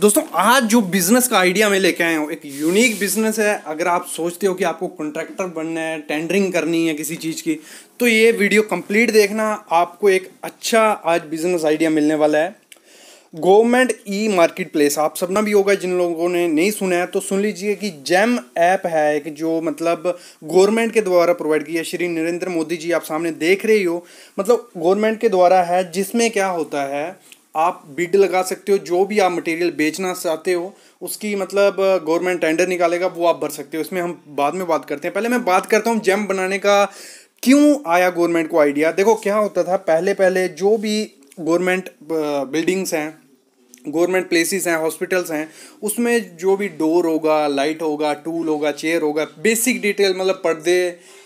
दोस्तों आज जो बिज़नेस का आइडिया मैं लेके आया हूँ एक यूनिक बिज़नेस है अगर आप सोचते हो कि आपको कॉन्ट्रैक्टर बनना है टेंडरिंग करनी है किसी चीज़ की तो ये वीडियो कंप्लीट देखना आपको एक अच्छा आज बिज़नेस आइडिया मिलने वाला है गवर्नमेंट ई मार्केट प्लेस आप सपना भी होगा जिन लोगों ने नहीं सुना है तो सुन लीजिए कि जैम ऐप है एक जो मतलब गवर्नमेंट के द्वारा प्रोवाइड किया श्री नरेंद्र मोदी जी आप सामने देख रहे हो मतलब गवर्नमेंट के द्वारा है जिसमें क्या होता है आप बिड लगा सकते हो जो भी आप मटेरियल बेचना चाहते हो उसकी मतलब गवर्नमेंट टेंडर निकालेगा वो आप भर सकते हो इसमें हम बाद में बात करते हैं पहले मैं बात करता हूँ जैम बनाने का क्यों आया गवर्नमेंट को आइडिया देखो क्या होता था पहले पहले जो भी गवर्नमेंट बिल्डिंग्स हैं गवर्नमेंट प्लेसेस हैं हॉस्पिटल्स हैं उसमें जो भी डोर होगा लाइट होगा टूल होगा चेयर होगा बेसिक डिटेल मतलब पर्दे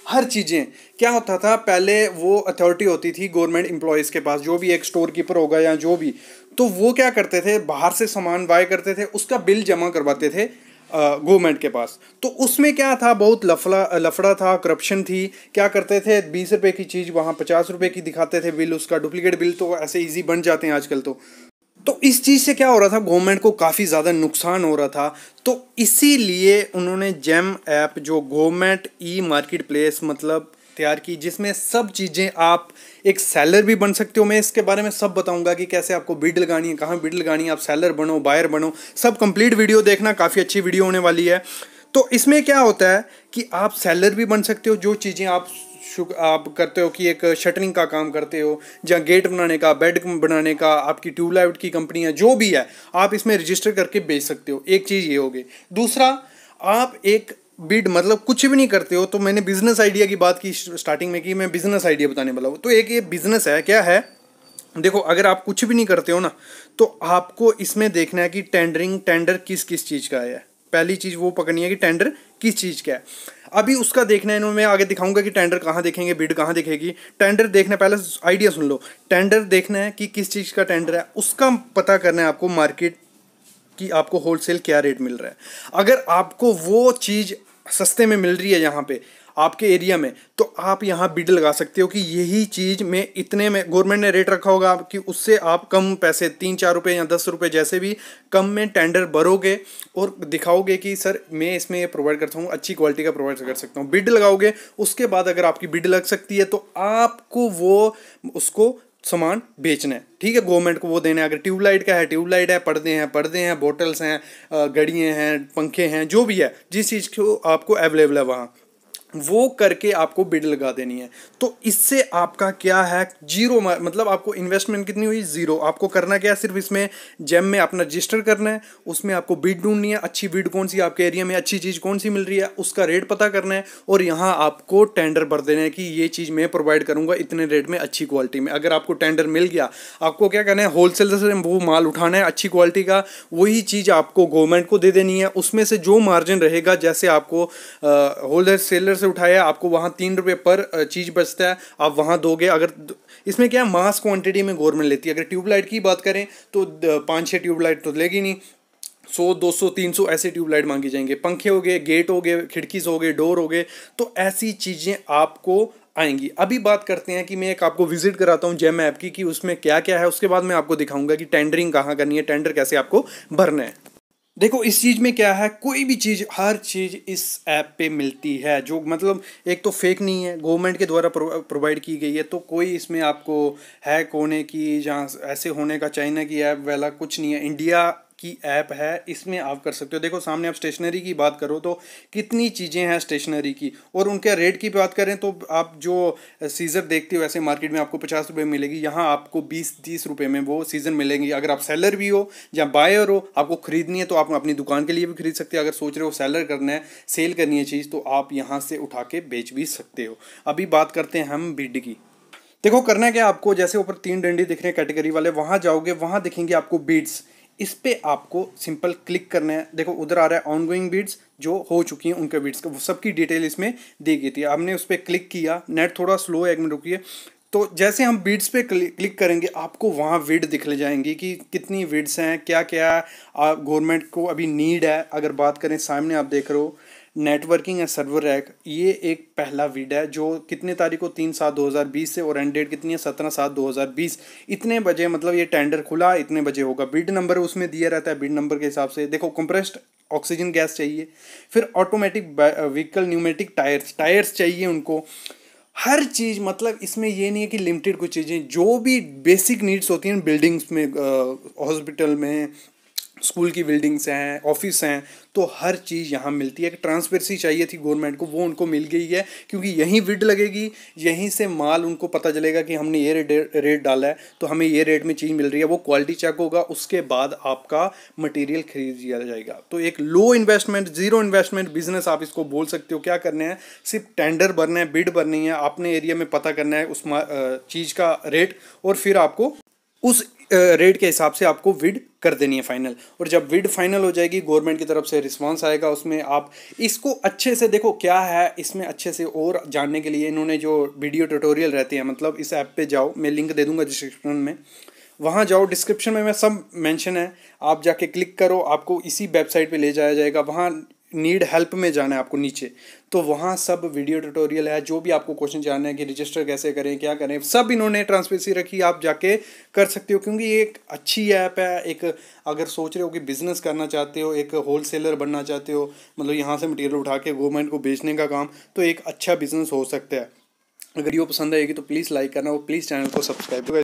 हर चीज़ें क्या होता था पहले वो अथॉरिटी होती थी गवर्नमेंट एम्प्लॉयज़ के पास जो भी एक स्टोर कीपर होगा या जो भी तो वो क्या करते थे बाहर से सामान बाय करते थे उसका बिल जमा करवाते थे गवर्नमेंट के पास तो उसमें क्या था बहुत लफड़ा लफड़ा था करप्शन थी क्या करते थे बीस रुपए की चीज़ वहाँ पचास रुपए की दिखाते थे बिल उसका डुप्लीकेट बिल तो ऐसे इजी बन जाते हैं आजकल तो तो इस चीज़ से क्या हो रहा था गवर्नमेंट को काफ़ी ज़्यादा नुकसान हो रहा था तो इसीलिए उन्होंने जेम ऐप जो गवर्नमेंट ई मार्केट प्लेस मतलब तैयार की जिसमें सब चीज़ें आप एक सेलर भी बन सकते हो मैं इसके बारे में सब बताऊंगा कि कैसे आपको बिड लगानी है कहाँ बिड लगानी है आप सेलर बनो बायर बनो सब कंप्लीट वीडियो देखना काफ़ी अच्छी वीडियो होने वाली है तो इसमें क्या होता है कि आप सेलर भी बन सकते हो जो चीज़ें आप आप करते हो कि एक शटरिंग का काम करते हो या गेट बनाने का बेड बनाने का आपकी ट्यूबलाइट की कंपनी है जो भी है आप इसमें रजिस्टर करके बेच सकते हो एक चीज़ ये होगी दूसरा आप एक बिड मतलब कुछ भी नहीं करते हो तो मैंने बिजनेस आइडिया की बात की स्टार्टिंग में कि मैं बिजनेस आइडिया बताने वाला हूँ तो एक ये बिजनेस है क्या है देखो अगर आप कुछ भी नहीं करते हो ना तो आपको इसमें देखना है कि टेंडरिंग टेंडर किस किस चीज़ का है पहली चीज़ वो पकड़नी है कि टेंडर किस चीज़ का है अभी उसका देखना है इन्होंने मैं आगे दिखाऊंगा कि टेंडर कहाँ देखेंगे बिड कहाँ देखेगी टेंडर देखना पहले आइडिया सुन लो टेंडर देखना है कि किस चीज़ का टेंडर है उसका पता करना है आपको मार्केट कि आपको होलसेल क्या रेट मिल रहा है अगर आपको वो चीज़ सस्ते में मिल रही है यहाँ पे आपके एरिया में तो आप यहाँ बिड लगा सकते हो कि यही चीज़ में इतने में गवर्नमेंट ने रेट रखा होगा कि उससे आप कम पैसे तीन चार रुपये या दस रुपये जैसे भी कम में टेंडर भरोगे और दिखाओगे कि सर मैं इसमें प्रोवाइड करता हूँ अच्छी क्वालिटी का प्रोवाइड कर सकता हूँ बिड लगाओगे उसके बाद अगर आपकी बिड लग सकती है तो आपको वो उसको सामान बेचना है ठीक है गवर्नमेंट को वो देना है अगर ट्यूबलाइट का है ट्यूबलाइट है पर्दे हैं पर्दे हैं बोटल्स हैं घड़ियाँ हैं पंखे हैं जो भी है जिस चीज़ को आपको अवेलेबल है वहाँ वो करके आपको बिड लगा देनी है तो इससे आपका क्या है जीरो मतलब आपको इन्वेस्टमेंट कितनी हुई जीरो आपको करना क्या है सिर्फ इसमें जेम में अपना रजिस्टर करना है उसमें आपको बिड ढूंढनी है अच्छी बिड कौन सी आपके एरिया में अच्छी चीज़ कौन सी मिल रही है उसका रेट पता करना है और यहाँ आपको टेंडर भर देना है कि ये चीज़ मैं प्रोवाइड करूँगा इतने रेट में अच्छी क्वालिटी में अगर आपको टेंडर मिल गया आपको क्या करना है होलसेल से वो माल उठाना है अच्छी क्वालिटी का वही चीज़ आपको गवर्नमेंट को दे देनी है उसमें से जो मार्जिन रहेगा जैसे आपको होल सेलर से उठाया आपको वहाँ तीन रुपये पर चीज़ बचता है आप वहाँ दोगे अगर इसमें क्या मास क्वांटिटी में गवर्नमेंट लेती है अगर ट्यूबलाइट की बात करें तो पाँच छः ट्यूबलाइट तो लेगी नहीं सौ दो सौ तीन सौ ऐसे ट्यूबलाइट मांगी जाएंगे पंखे हो गए गेट हो गए खिड़की हो गए डोर हो गए तो ऐसी चीज़ें आपको आएंगी अभी बात करते हैं कि मैं एक आपको विजिट कराता हूँ जेम ऐप की कि उसमें क्या क्या है उसके बाद मैं आपको दिखाऊंगा कि टेंडरिंग कहाँ करनी है टेंडर कैसे आपको भरना है देखो इस चीज़ में क्या है कोई भी चीज़ हर चीज़ इस ऐप पे मिलती है जो मतलब एक तो फेक नहीं है गवर्नमेंट के द्वारा प्रोवाइड की गई है तो कोई इसमें आपको हैक होने की जहाँ ऐसे होने का चाइना की ऐप वाला कुछ नहीं है इंडिया की ऐप है इसमें आप कर सकते हो देखो सामने आप स्टेशनरी की बात करो तो कितनी चीज़ें हैं स्टेशनरी की और उनके रेट की बात करें तो आप जो सीज़र देखते हो ऐसे मार्केट में आपको पचास रुपये मिलेगी यहाँ आपको बीस तीस रुपये में वो सीज़न मिलेंगी अगर आप सेलर भी हो या बायर हो आपको ख़रीदनी है तो आप अपनी दुकान के लिए भी खरीद सकते हो अगर सोच रहे हो सेलर करना है सेल करनी है चीज़ तो आप यहाँ से उठा के बेच भी सकते हो अभी बात करते हैं हम बिड की देखो करना क्या आपको जैसे ऊपर तीन डंडी दिख रहे हैं कैटेगरी वाले वहाँ जाओगे वहाँ दिखेंगे आपको बीड्स इस पर आपको सिंपल क्लिक करना है देखो उधर आ रहा है ऑन गोइंग बीड्स जो हो चुकी हैं उनके बीड्स का वो सबकी डिटेल इसमें दी गई थी हमने उस पर क्लिक किया नेट थोड़ा स्लो है एक मिनट है तो जैसे हम बीड्स पे क्लिक करेंगे आपको वहाँ विड दिखले जाएंगी कि कितनी विड्स हैं क्या क्या गवर्नमेंट को अभी नीड है अगर बात करें सामने आप देख रहे हो नेटवर्किंग एंड सर्वर रैक ये एक पहला वीड है जो कितने तारीख को तीन सात दो हज़ार बीस से और एंड डेट कितनी है सत्रह सात दो हज़ार बीस इतने बजे मतलब ये टेंडर खुला इतने बजे होगा बिड नंबर उसमें दिया रहता है बिड नंबर के हिसाब से देखो कंप्रेस्ड ऑक्सीजन गैस चाहिए फिर automatic vehicle pneumatic tyres tyres चाहिए उनको हर चीज़ मतलब इसमें ये नहीं है कि लिमिटेड कुछ चीज़ें जो भी बेसिक नीड्स होती हैं बिल्डिंग्स में हॉस्पिटल uh, में स्कूल की बिल्डिंग्स हैं ऑफिस हैं तो हर चीज़ यहाँ मिलती है एक ट्रांसपेरेंसी चाहिए थी गवर्नमेंट को वो उनको मिल गई है क्योंकि यहीं विड लगेगी यहीं से माल उनको पता चलेगा कि हमने ये रेट रेट डाला है तो हमें ये रेट में चीज़ मिल रही है वो क्वालिटी चेक होगा उसके बाद आपका मटेरियल खरीद लिया जाएगा तो एक low investment zero investment business आप इसको बोल सकते हो क्या करना है सिर्फ टेंडर भरना है बिड भरनी है अपने एरिया में पता करना है उस चीज़ का रेट और फिर आपको उस रेट के हिसाब से आपको विड कर देनी है फाइनल और जब विड फाइनल हो जाएगी गवर्नमेंट की तरफ से रिस्पांस आएगा उसमें आप इसको अच्छे से देखो क्या है इसमें अच्छे से और जानने के लिए इन्होंने जो वीडियो ट्यूटोरियल रहती है मतलब इस ऐप पे जाओ मैं लिंक दे दूंगा डिस्क्रिप्शन में वहाँ जाओ डिस्क्रिप्शन में मैं सब मेंशन है आप जाके क्लिक करो आपको इसी वेबसाइट पे ले जाया जाएगा वहाँ नीड हेल्प में जाना है आपको नीचे तो वहाँ सब वीडियो ट्यूटोरियल है जो भी आपको क्वेश्चन जानना है कि रजिस्टर कैसे करें क्या करें सब इन्होंने ट्रांसपेरेंसी रखी आप जाके कर सकते हो क्योंकि ये एक अच्छी ऐप है एक अगर सोच रहे हो कि बिज़नेस करना चाहते हो एक होल सेलर बनना चाहते हो मतलब यहाँ से मटेरियल उठा के गवर्नमेंट को बेचने का काम तो एक अच्छा बिज़नेस हो सकता है अगर ये पसंद आएगी तो प्लीज़ लाइक करना और प्लीज़ चैनल को सब्सक्राइब